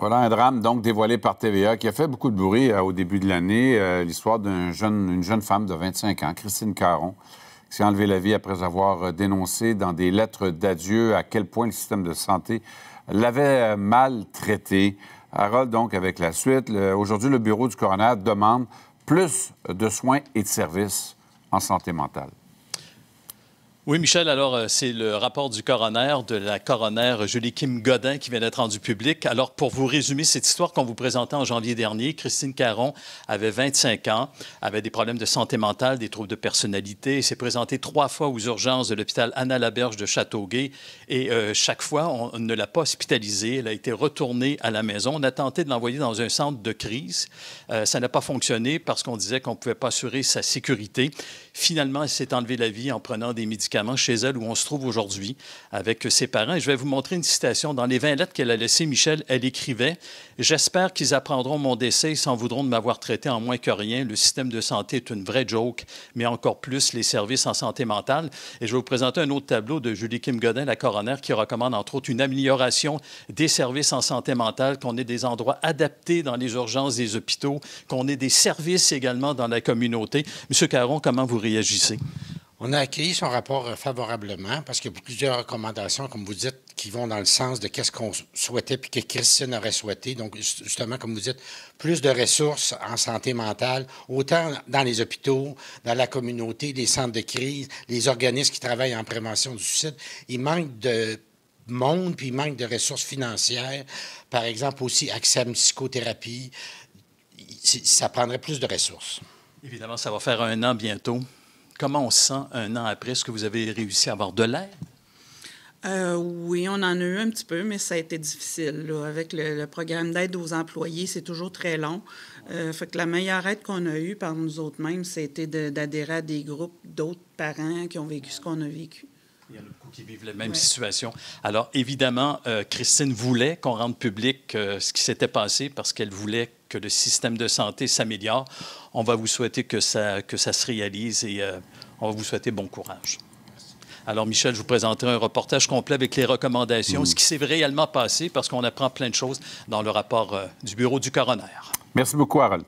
Voilà un drame donc dévoilé par TVA qui a fait beaucoup de bruit euh, au début de l'année. Euh, l'histoire d'une jeune, femme de 25 ans, Christine Caron, qui s'est enlevée la vie après avoir euh, dénoncé dans des lettres d'adieu à quel point le système de santé l'avait maltraitée. Harold, donc, avec la suite. Aujourd'hui, le bureau du coroner demande plus de soins et de services en santé mentale. Oui, Michel, alors euh, c'est le rapport du coroner, de la coroner Julie Kim Godin qui vient d'être rendu public. Alors pour vous résumer cette histoire qu'on vous présentait en janvier dernier, Christine Caron avait 25 ans, avait des problèmes de santé mentale, des troubles de personnalité, s'est présentée trois fois aux urgences de l'hôpital Anna Laberge de Châteauguay et euh, chaque fois on ne l'a pas hospitalisée, elle a été retournée à la maison. On a tenté de l'envoyer dans un centre de crise. Euh, ça n'a pas fonctionné parce qu'on disait qu'on ne pouvait pas assurer sa sécurité. Finalement, elle s'est enlevée la vie en prenant des médicaments chez elle où on se trouve aujourd'hui avec ses parents. Et je vais vous montrer une citation. Dans les 20 lettres qu'elle a laissées, Michel, elle écrivait J'espère qu'ils apprendront mon décès et s'en voudront de m'avoir traité en moins que rien. Le système de santé est une vraie joke, mais encore plus les services en santé mentale. Et je vais vous présenter un autre tableau de Julie Kim Godin, la coroner, qui recommande entre autres une amélioration des services en santé mentale, qu'on ait des endroits adaptés dans les urgences des hôpitaux, qu'on ait des services également dans la communauté. Monsieur Caron, comment vous réagissez? On a accueilli son rapport euh, favorablement parce qu'il y a plusieurs recommandations, comme vous dites, qui vont dans le sens de qu'est-ce qu'on souhaitait puis que Christine aurait souhaité. Donc, justement, comme vous dites, plus de ressources en santé mentale, autant dans les hôpitaux, dans la communauté, les centres de crise, les organismes qui travaillent en prévention du suicide. Il manque de monde, puis il manque de ressources financières. Par exemple, aussi accès à une psychothérapie. Ça prendrait plus de ressources. Évidemment, ça va faire un an bientôt comment on sent un an après? Est-ce que vous avez réussi à avoir de l'aide? Euh, oui, on en a eu un petit peu, mais ça a été difficile. Avec le, programme d'aide aux employés, c'est toujours très long. Euh, que la meilleure aide qu'on a eue par nous autres mêmes, c'était d'adhérer à des groupes d'autres parents qui ont vécu ce qu'on a vécu. Il y en a beaucoup qui vivent la même situation. Alors, évidemment, euh, Christine voulait qu'on rende public euh, ce qui s'était passé parce qu'elle voulait que le système de santé s'améliore. On va vous souhaiter que ça, que ça se réalise et euh, on va vous souhaiter bon courage. Alors, Michel, je vous présenterai un reportage complet avec les recommandations, mm. ce qui s'est réellement passé parce qu'on apprend plein de choses dans le rapport du bureau du coroner. Merci beaucoup, Harold.